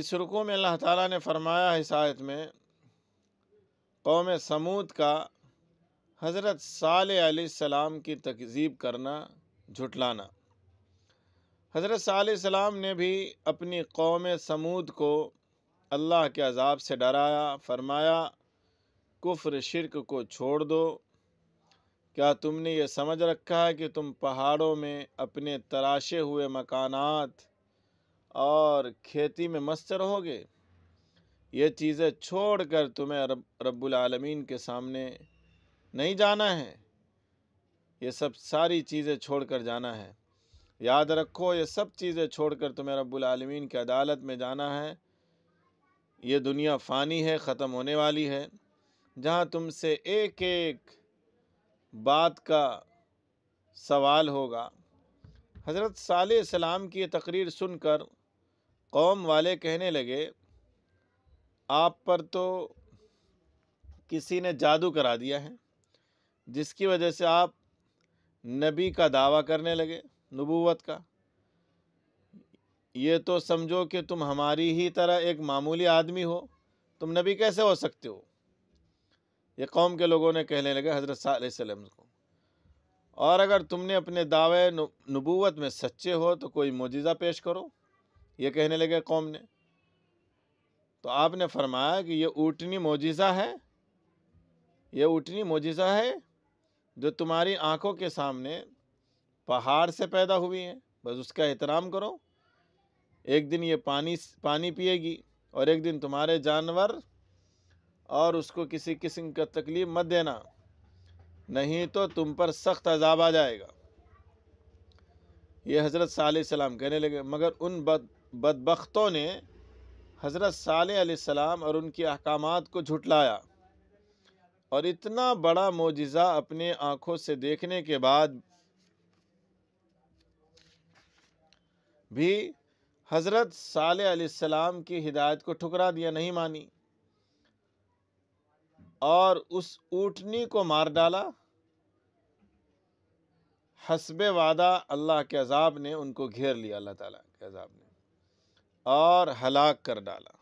इस रुको में अल्लाह ताला ने फरमाया है शायद में कौम समूद का हज़रत साल सलाम की तकजीब करना झुटलाना हज़रत सलाम ने भी अपनी कौम समूद को अल्लाह के अजाब से डराया फरमाया कुफ्र शिरक को छोड़ दो क्या तुमने ये समझ रखा है कि तुम पहाड़ों में अपने तराशे हुए मकानात और खेती में मस्त रहोगे ये चीज़ें छोड़कर तुम्हें रब रबालमीन के सामने नहीं जाना है ये सब सारी चीज़ें छोड़कर जाना है याद रखो ये सब चीज़ें छोड़कर तुम्हें रबालमीन की अदालत में जाना है ये दुनिया फ़ानी है ख़त्म होने वाली है जहाँ तुमसे एक एक बात का सवाल होगा हज़रत साल सलाम की ये तकरीर सुनकर कौम वाले कहने लगे आप पर तो किसी ने जादू करा दिया है जिसकी वजह से आप नबी का दावा करने लगे नबूवत का ये तो समझो कि तुम हमारी ही तरह एक मामूली आदमी हो तुम नबी कैसे हो सकते हो ये कौम के लोगों ने कहने लगे हज़रत सल्लम को और अगर तुमने अपने दावे नबूवत में सच्चे हो तो कोई मोजिज़ा पेश करो ये कहने लगे कौम ने तो आपने फरमाया कि ये ऊटनी मोजिज़ा है ये ऊटनी मोजिज़ा है जो तुम्हारी आंखों के सामने पहाड़ से पैदा हुई है बस उसका एहतराम करो एक दिन ये पानी पानी पिएगी और एक दिन तुम्हारे जानवर और उसको किसी किस्म का तकलीफ़ मत देना नहीं तो तुम पर सख्त अजाब आ जाएगा ये हज़रत सलाम कहने लगे मगर उन बद बदबख्तों ने हज़रत साल सलाम और उनके अहकाम को झुटलाया और इतना बड़ा मोजा अपने आँखों से देखने के बाद भी हज़रत साल सलाम की हिदायत को ठुकरा दिया नहीं मानी और उस ऊटनी को मार डाला हसब वादा अल्लाह के अजाब ने उनको घेर लिया अल्लाह ताला के अजाब ने और हलाक कर डाला